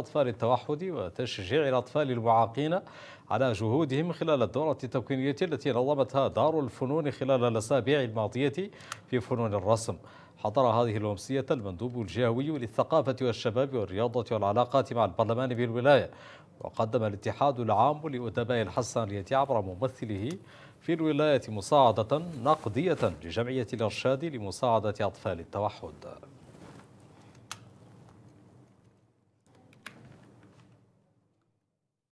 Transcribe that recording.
الأطفال التوحد وتشجيع الأطفال المعاقين على جهودهم خلال الدورة التكوينية التي نظمتها دار الفنون خلال الأسابيع الماضية في فنون الرسم حضر هذه الأمسية المندوب الجهوي للثقافة والشباب والرياضة والعلاقات مع البرلمان بالولاية وقدم الاتحاد العام لأدباء الحسانية عبر ممثله في الولاية مساعدة نقدية لجمعية الإرشاد لمساعدة أطفال التوحد